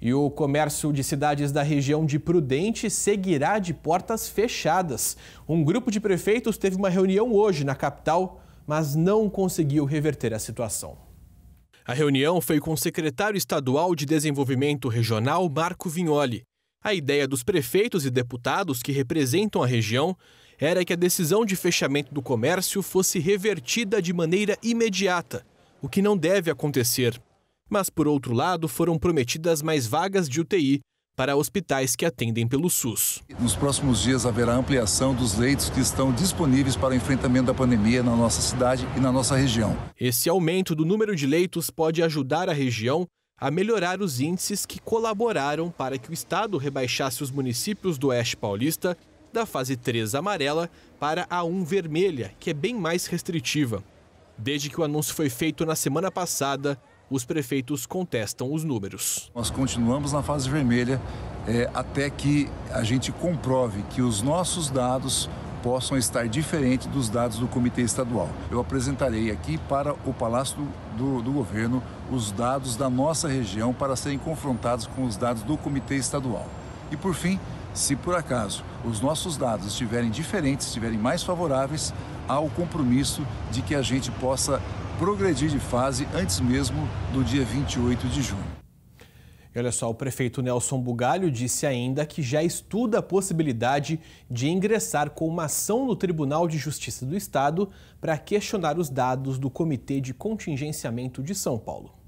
E o comércio de cidades da região de Prudente seguirá de portas fechadas. Um grupo de prefeitos teve uma reunião hoje na capital, mas não conseguiu reverter a situação. A reunião foi com o secretário estadual de Desenvolvimento Regional, Marco Vignoli. A ideia dos prefeitos e deputados que representam a região era que a decisão de fechamento do comércio fosse revertida de maneira imediata, o que não deve acontecer. Mas, por outro lado, foram prometidas mais vagas de UTI para hospitais que atendem pelo SUS. Nos próximos dias haverá ampliação dos leitos que estão disponíveis para o enfrentamento da pandemia na nossa cidade e na nossa região. Esse aumento do número de leitos pode ajudar a região a melhorar os índices que colaboraram para que o Estado rebaixasse os municípios do Oeste Paulista da fase 3 amarela para a 1 vermelha, que é bem mais restritiva. Desde que o anúncio foi feito na semana passada, os prefeitos contestam os números. Nós continuamos na fase vermelha é, até que a gente comprove que os nossos dados possam estar diferentes dos dados do Comitê Estadual. Eu apresentarei aqui para o Palácio do, do, do Governo os dados da nossa região para serem confrontados com os dados do Comitê Estadual. E por fim, se por acaso os nossos dados estiverem diferentes, estiverem mais favoráveis, há o compromisso de que a gente possa progredir de fase antes mesmo do dia 28 de junho. E olha só, o prefeito Nelson Bugalho disse ainda que já estuda a possibilidade de ingressar com uma ação no Tribunal de Justiça do Estado para questionar os dados do Comitê de Contingenciamento de São Paulo.